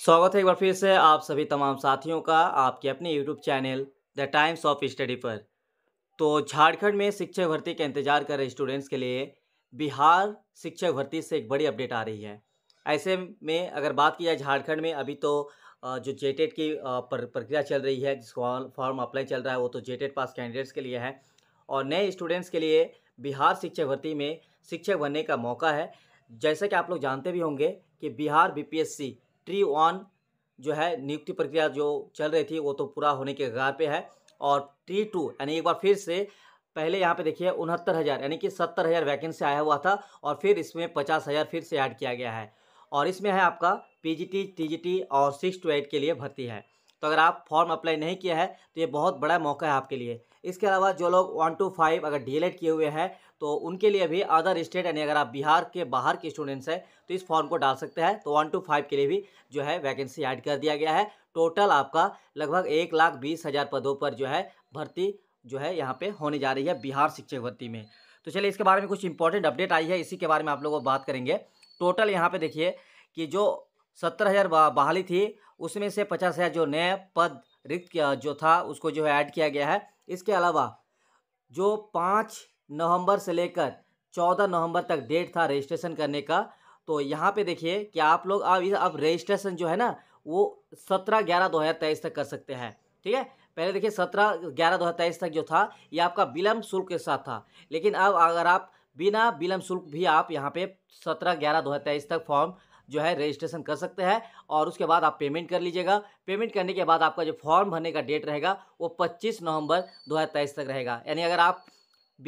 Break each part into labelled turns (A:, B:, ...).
A: स्वागत है एक बार फिर से आप सभी तमाम साथियों का आपके अपने YouTube channel the Times of Study पर तो झारखंड में शिक्षक भर्ती का इंतजार कर रहे स्टूडेंट्स के लिए बिहार शिक्षक भर्ती से एक बड़ी अपडेट आ रही है ऐसे में अगर बात की जाए झारखंड में अभी तो जो जेटेट की प्रक्रिया चल रही है जिसको फॉर्म अप्लाई चल रहा है वो तो जेटेट पास कैंडिडेट्स के लिए है और नए स्टूडेंट्स के लिए बिहार शिक्षक भर्ती में शिक्षक बनने का मौका है जैसा कि आप लोग जानते भी होंगे कि बिहार बीपीएससी ट्री वन जो है नियुक्ति प्रक्रिया जो चल रही थी वो तो पूरा होने के कगार पे है और ट्री टू यानी एक बार फिर से पहले यहाँ पे देखिए उनहत्तर हज़ार यानी कि सत्तर हज़ार वैकेंसी आया हुआ था और फिर इसमें पचास हज़ार फिर से ऐड किया गया है और इसमें है आपका पीजीटी टीजीटी और सिक्स टू एट के लिए भर्ती है तो अगर आप फॉर्म अप्लाई नहीं किया है तो ये बहुत बड़ा मौका है आपके लिए इसके अलावा जो लोग वन टू फाइव अगर डी किए हुए हैं तो उनके लिए भी अदर स्टेट यानी अगर आप बिहार के बाहर के स्टूडेंट्स हैं तो इस फॉर्म को डाल सकते हैं तो वन टू फाइव के लिए भी जो है वैकेंसी ऐड कर दिया गया है टोटल आपका लगभग एक लाख बीस हज़ार पदों पर जो है भर्ती जो है यहाँ पे होने जा रही है बिहार शिक्षक भर्ती में तो चलिए इसके बारे में कुछ इंपॉर्टेंट अपडेट आई है इसी के बारे में आप लोगों को बात करेंगे टोटल यहाँ पर देखिए कि जो सत्तर हज़ार बहाली थी उसमें से पचास हज़ार जो नए पद रिक्त जो था उसको जो है ऐड किया गया है इसके अलावा जो पाँच नवंबर से लेकर चौदह नवंबर तक डेट था रजिस्ट्रेशन करने का तो यहाँ पे देखिए कि आप लोग अब अब रजिस्ट्रेशन जो है ना वो सत्रह ग्यारह दो हज़ार तेईस तक कर सकते हैं ठीक है पहले देखिए सत्रह ग्यारह दो हज़ार तेईस तक जो था ये आपका विलम्ब शुल्क के साथ था लेकिन अब अगर आप बिना विलम्ब शुल्क भी आप यहाँ पे सत्रह ग्यारह दो हज़ार तेईस तक फॉर्म जो है रजिस्ट्रेशन कर सकते हैं और उसके बाद आप पेमेंट कर लीजिएगा पेमेंट करने के बाद आपका जो फॉर्म भरने का डेट रहेगा वो पच्चीस नवंबर दो तक रहेगा यानी अगर आप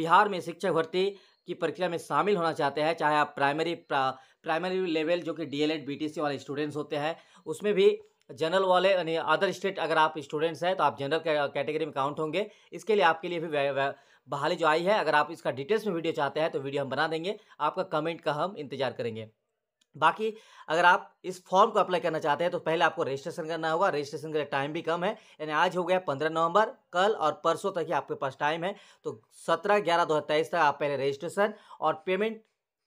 A: बिहार में शिक्षक भर्ती की प्रक्रिया में शामिल होना चाहते हैं चाहे आप प्राइमरी प्राइमरी लेवल जो कि डी एल वाले स्टूडेंट्स होते हैं उसमें भी जनरल वाले यानी अदर स्टेट अगर आप स्टूडेंट्स हैं तो आप जनरल कैटेगरी में काउंट होंगे इसके लिए आपके लिए भी बहाली जो आई है अगर आप इसका डिटेल्स में वीडियो चाहते हैं तो वीडियो हम बना देंगे आपका कमेंट का हम इंतजार करेंगे बाकी अगर आप इस फॉर्म को अप्लाई करना चाहते हैं तो पहले आपको रजिस्ट्रेशन करना होगा रजिस्ट्रेशन के लिए टाइम भी कम है यानी आज हो गया पंद्रह नवंबर कल और परसों तक ही आपके पास टाइम है तो सत्रह ग्यारह दो तक आप पहले रजिस्ट्रेशन और पेमेंट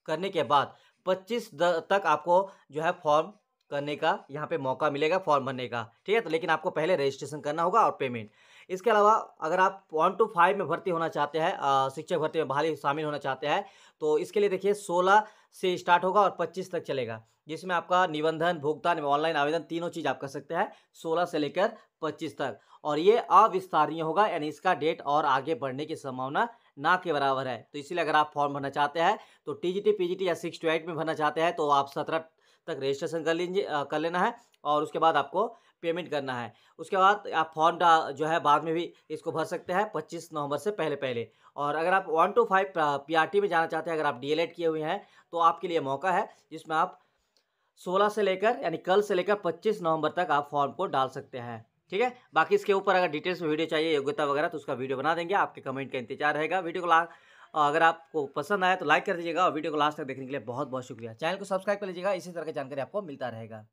A: करने के बाद पच्चीस तक आपको जो है फॉर्म करने का यहाँ पे मौका मिलेगा फॉर्म भरने का ठीक है तो लेकिन आपको पहले रजिस्ट्रेशन करना होगा और पेमेंट इसके अलावा अगर आप वन टू फाइव में भर्ती होना चाहते हैं शिक्षक भर्ती में बहाली शामिल होना चाहते हैं तो इसके लिए देखिए सोलह से स्टार्ट होगा और पच्चीस तक चलेगा जिसमें आपका निबंधन भुगतान एवं ऑनलाइन आवेदन तीनों चीज़ आप कर सकते हैं सोलह से लेकर पच्चीस तक और ये अविस्तारणीय होगा यानी इसका डेट और आगे बढ़ने की संभावना ना के बराबर है तो इसलिए अगर आप फॉर्म भरना चाहते हैं तो T G T P G T या सिक्स टू एट में भरना चाहते हैं तो आप सत्रह तक रजिस्ट्रेशन कर लीजिए कर लेना है और उसके बाद आपको पेमेंट करना है उसके बाद आप फॉर्म जो है बाद में भी इसको भर सकते हैं पच्चीस नवंबर से पहले पहले और अगर आप वन टू फाइव पी में जाना चाहते हैं अगर आप डी किए हुए हैं तो आपके लिए मौका है जिसमें आप सोलह से लेकर यानी कल से लेकर पच्चीस नवंबर तक आप फॉर्म को डाल सकते हैं ठीक है बाकी इसके ऊपर अगर डिटेल्स में वीडियो चाहिए योग्यता वगैरह तो उसका वीडियो बना देंगे आपके कमेंट का इंतजार रहेगा वीडियो को ला और अगर आपको पसंद आया तो लाइक कर दीजिएगा और वीडियो को लास्ट तक देखने के लिए बहुत बहुत शुक्रिया चैनल को सब्सक्राइब कर लीजिएगा इसी तरह की जानकारी आपको मिलता रहेगा